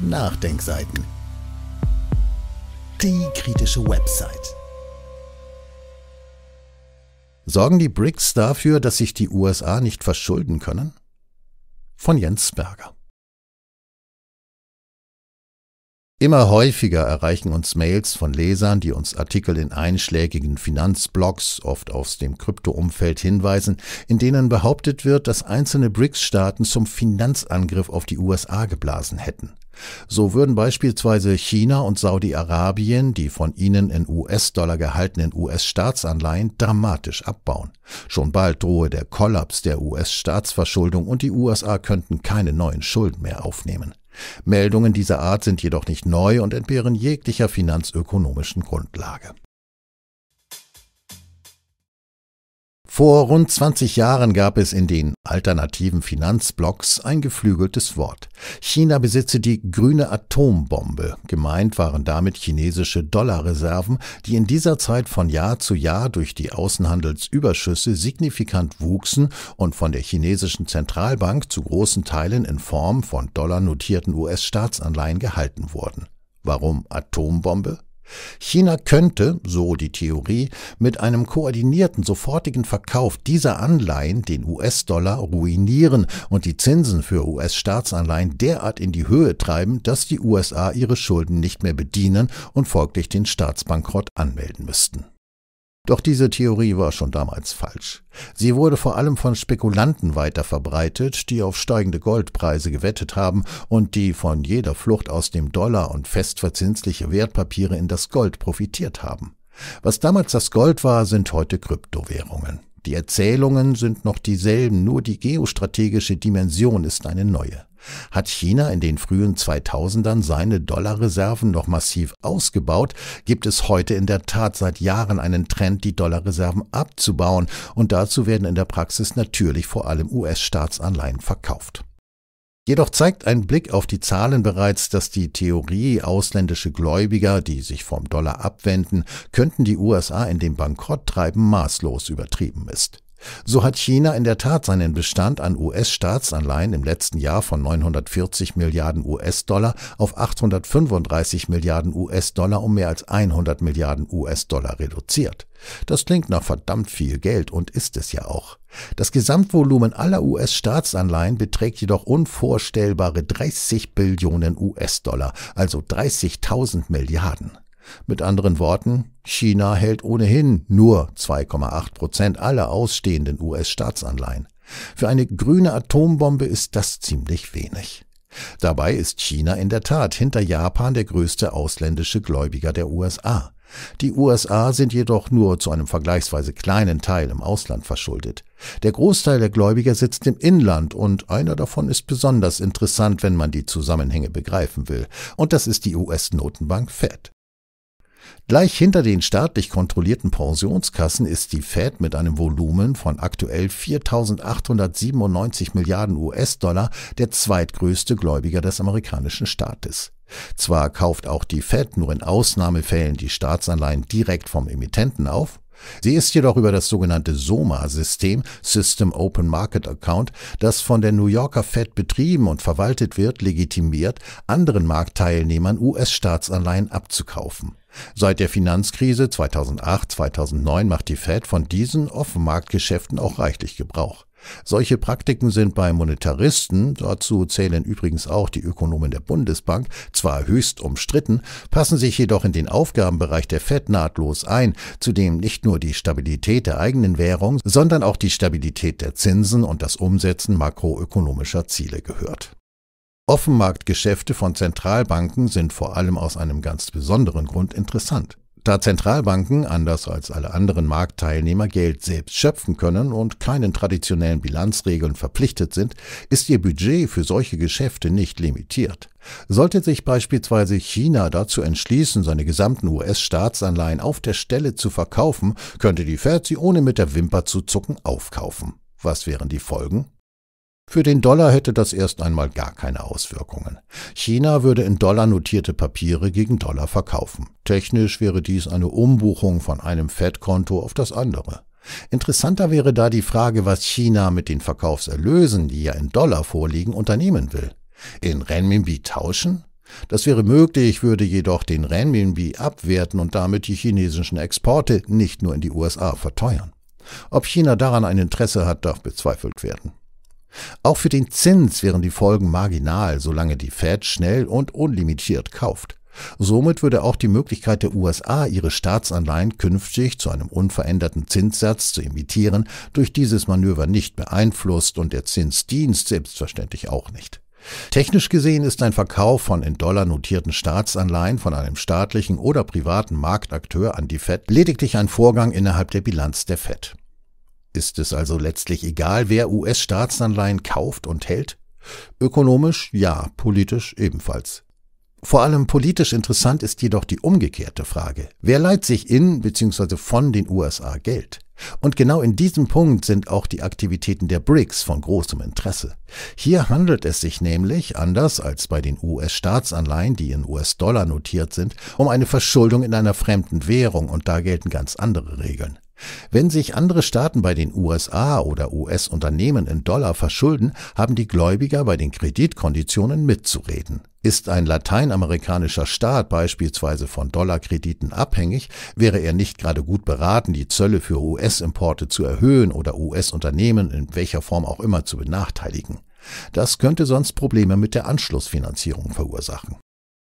Nachdenkseiten. Die kritische Website. Sorgen die BRICS dafür, dass sich die USA nicht verschulden können? Von Jens Berger. Immer häufiger erreichen uns Mails von Lesern, die uns Artikel in einschlägigen Finanzblogs, oft aus dem Kryptoumfeld, hinweisen, in denen behauptet wird, dass einzelne BRICS-Staaten zum Finanzangriff auf die USA geblasen hätten. So würden beispielsweise China und Saudi-Arabien die von ihnen in US-Dollar gehaltenen US-Staatsanleihen dramatisch abbauen. Schon bald drohe der Kollaps der US-Staatsverschuldung und die USA könnten keine neuen Schulden mehr aufnehmen. Meldungen dieser Art sind jedoch nicht neu und entbehren jeglicher finanzökonomischen Grundlage. Vor rund 20 Jahren gab es in den alternativen Finanzblocks ein geflügeltes Wort. China besitze die grüne Atombombe. Gemeint waren damit chinesische Dollarreserven, die in dieser Zeit von Jahr zu Jahr durch die Außenhandelsüberschüsse signifikant wuchsen und von der chinesischen Zentralbank zu großen Teilen in Form von dollarnotierten US-Staatsanleihen gehalten wurden. Warum Atombombe? China könnte, so die Theorie, mit einem koordinierten sofortigen Verkauf dieser Anleihen den US-Dollar ruinieren und die Zinsen für US-Staatsanleihen derart in die Höhe treiben, dass die USA ihre Schulden nicht mehr bedienen und folglich den Staatsbankrott anmelden müssten. Doch diese Theorie war schon damals falsch. Sie wurde vor allem von Spekulanten weiter verbreitet, die auf steigende Goldpreise gewettet haben und die von jeder Flucht aus dem Dollar und festverzinsliche Wertpapiere in das Gold profitiert haben. Was damals das Gold war, sind heute Kryptowährungen. Die Erzählungen sind noch dieselben, nur die geostrategische Dimension ist eine neue. Hat China in den frühen 2000ern seine Dollarreserven noch massiv ausgebaut, gibt es heute in der Tat seit Jahren einen Trend, die Dollarreserven abzubauen und dazu werden in der Praxis natürlich vor allem US-Staatsanleihen verkauft. Jedoch zeigt ein Blick auf die Zahlen bereits, dass die Theorie, ausländische Gläubiger, die sich vom Dollar abwenden, könnten die USA in den Bankrott treiben, maßlos übertrieben ist. So hat China in der Tat seinen Bestand an US-Staatsanleihen im letzten Jahr von 940 Milliarden US-Dollar auf 835 Milliarden US-Dollar um mehr als 100 Milliarden US-Dollar reduziert. Das klingt nach verdammt viel Geld und ist es ja auch. Das Gesamtvolumen aller US-Staatsanleihen beträgt jedoch unvorstellbare 30 Billionen US-Dollar, also 30.000 Milliarden. Mit anderen Worten, China hält ohnehin nur 2,8 Prozent aller ausstehenden US-Staatsanleihen. Für eine grüne Atombombe ist das ziemlich wenig. Dabei ist China in der Tat hinter Japan der größte ausländische Gläubiger der USA. Die USA sind jedoch nur zu einem vergleichsweise kleinen Teil im Ausland verschuldet. Der Großteil der Gläubiger sitzt im Inland und einer davon ist besonders interessant, wenn man die Zusammenhänge begreifen will. Und das ist die US-Notenbank Fed. Gleich hinter den staatlich kontrollierten Pensionskassen ist die Fed mit einem Volumen von aktuell 4.897 Milliarden US-Dollar der zweitgrößte Gläubiger des amerikanischen Staates. Zwar kauft auch die Fed nur in Ausnahmefällen die Staatsanleihen direkt vom Emittenten auf, Sie ist jedoch über das sogenannte SOMA-System, System Open Market Account, das von der New Yorker Fed betrieben und verwaltet wird, legitimiert, anderen Marktteilnehmern US-Staatsanleihen abzukaufen. Seit der Finanzkrise 2008-2009 macht die Fed von diesen Offenmarktgeschäften auch reichlich Gebrauch. Solche Praktiken sind bei Monetaristen, dazu zählen übrigens auch die Ökonomen der Bundesbank, zwar höchst umstritten, passen sich jedoch in den Aufgabenbereich der Fed nahtlos ein, zu dem nicht nur die Stabilität der eigenen Währung, sondern auch die Stabilität der Zinsen und das Umsetzen makroökonomischer Ziele gehört. Offenmarktgeschäfte von Zentralbanken sind vor allem aus einem ganz besonderen Grund interessant. Da Zentralbanken anders als alle anderen Marktteilnehmer Geld selbst schöpfen können und keinen traditionellen Bilanzregeln verpflichtet sind, ist ihr Budget für solche Geschäfte nicht limitiert. Sollte sich beispielsweise China dazu entschließen, seine gesamten US-Staatsanleihen auf der Stelle zu verkaufen, könnte die Fed sie ohne mit der Wimper zu zucken aufkaufen. Was wären die Folgen? Für den Dollar hätte das erst einmal gar keine Auswirkungen. China würde in Dollar notierte Papiere gegen Dollar verkaufen. Technisch wäre dies eine Umbuchung von einem Fed-Konto auf das andere. Interessanter wäre da die Frage, was China mit den Verkaufserlösen, die ja in Dollar vorliegen, unternehmen will. In Renminbi tauschen? Das wäre möglich, würde jedoch den Renminbi abwerten und damit die chinesischen Exporte nicht nur in die USA verteuern. Ob China daran ein Interesse hat, darf bezweifelt werden. Auch für den Zins wären die Folgen marginal, solange die Fed schnell und unlimitiert kauft. Somit würde auch die Möglichkeit der USA, ihre Staatsanleihen künftig zu einem unveränderten Zinssatz zu imitieren, durch dieses Manöver nicht beeinflusst und der Zinsdienst selbstverständlich auch nicht. Technisch gesehen ist ein Verkauf von in Dollar notierten Staatsanleihen von einem staatlichen oder privaten Marktakteur an die Fed lediglich ein Vorgang innerhalb der Bilanz der Fed. Ist es also letztlich egal, wer US-Staatsanleihen kauft und hält? Ökonomisch ja, politisch ebenfalls. Vor allem politisch interessant ist jedoch die umgekehrte Frage. Wer leiht sich in bzw. von den USA Geld? Und genau in diesem Punkt sind auch die Aktivitäten der BRICS von großem Interesse. Hier handelt es sich nämlich, anders als bei den US-Staatsanleihen, die in US-Dollar notiert sind, um eine Verschuldung in einer fremden Währung und da gelten ganz andere Regeln. Wenn sich andere Staaten bei den USA oder US-Unternehmen in Dollar verschulden, haben die Gläubiger bei den Kreditkonditionen mitzureden. Ist ein lateinamerikanischer Staat beispielsweise von Dollarkrediten abhängig, wäre er nicht gerade gut beraten, die Zölle für US-Importe zu erhöhen oder US-Unternehmen in welcher Form auch immer zu benachteiligen. Das könnte sonst Probleme mit der Anschlussfinanzierung verursachen.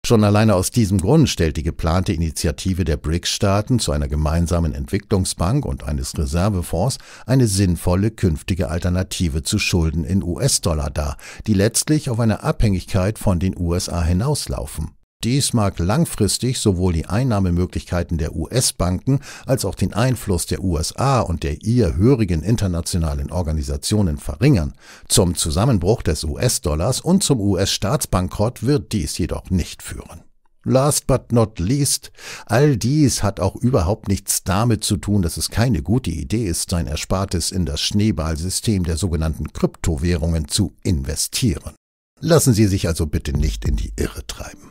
Schon alleine aus diesem Grund stellt die geplante Initiative der BRICS-Staaten zu einer gemeinsamen Entwicklungsbank und eines Reservefonds eine sinnvolle künftige Alternative zu Schulden in US-Dollar dar, die letztlich auf eine Abhängigkeit von den USA hinauslaufen dies mag langfristig sowohl die Einnahmemöglichkeiten der US-Banken als auch den Einfluss der USA und der ihr hörigen internationalen Organisationen verringern. Zum Zusammenbruch des US-Dollars und zum US-Staatsbankrott wird dies jedoch nicht führen. Last but not least, all dies hat auch überhaupt nichts damit zu tun, dass es keine gute Idee ist, sein Erspartes in das Schneeballsystem der sogenannten Kryptowährungen zu investieren. Lassen Sie sich also bitte nicht in die Irre treiben.